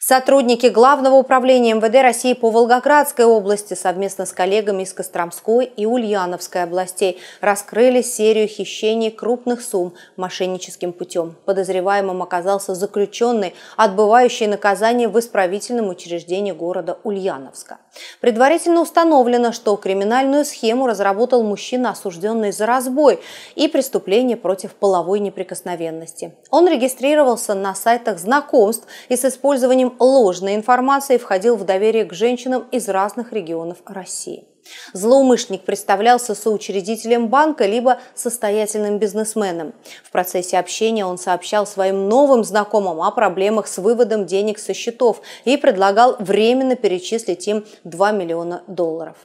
Сотрудники Главного управления МВД России по Волгоградской области совместно с коллегами из Костромской и Ульяновской областей раскрыли серию хищений крупных сумм мошенническим путем. Подозреваемым оказался заключенный, отбывающий наказание в исправительном учреждении города Ульяновска. Предварительно установлено, что криминальную схему разработал мужчина, осужденный за разбой и преступление против половой неприкосновенности. Он регистрировался на сайтах знакомств и с использованием распространением ложной информации входил в доверие к женщинам из разных регионов России. Злоумышленник представлялся соучредителем банка либо состоятельным бизнесменом. В процессе общения он сообщал своим новым знакомым о проблемах с выводом денег со счетов и предлагал временно перечислить им 2 миллиона долларов.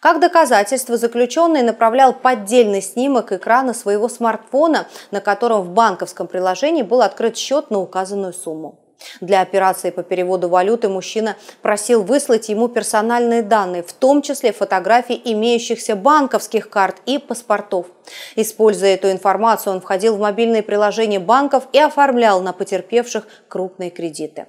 Как доказательство заключенный направлял поддельный снимок экрана своего смартфона, на котором в банковском приложении был открыт счет на указанную сумму. Для операции по переводу валюты мужчина просил выслать ему персональные данные, в том числе фотографии имеющихся банковских карт и паспортов. Используя эту информацию, он входил в мобильные приложения банков и оформлял на потерпевших крупные кредиты.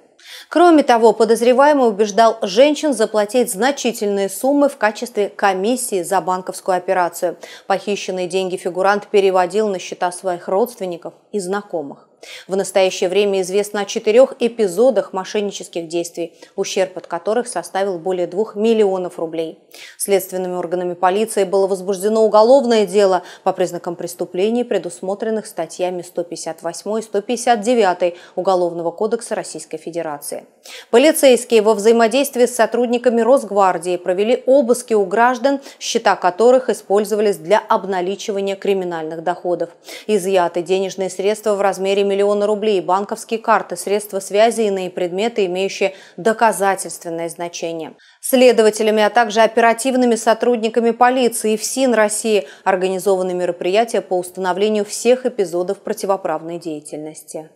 Кроме того, подозреваемый убеждал женщин заплатить значительные суммы в качестве комиссии за банковскую операцию. Похищенные деньги фигурант переводил на счета своих родственников и знакомых. В настоящее время известно о четырех эпизодах мошеннических действий, ущерб от которых составил более двух миллионов рублей. Следственными органами полиции было возбуждено уголовное дело по признакам преступлений, предусмотренных статьями 158 и 159 Уголовного кодекса Российской Федерации. Полицейские во взаимодействии с сотрудниками Росгвардии провели обыски у граждан, счета которых использовались для обналичивания криминальных доходов. Изъяты денежные средства в размере миллионы рублей, банковские карты, средства связи иные предметы, имеющие доказательственное значение. Следователями, а также оперативными сотрудниками полиции и ФСИН России организованы мероприятия по установлению всех эпизодов противоправной деятельности.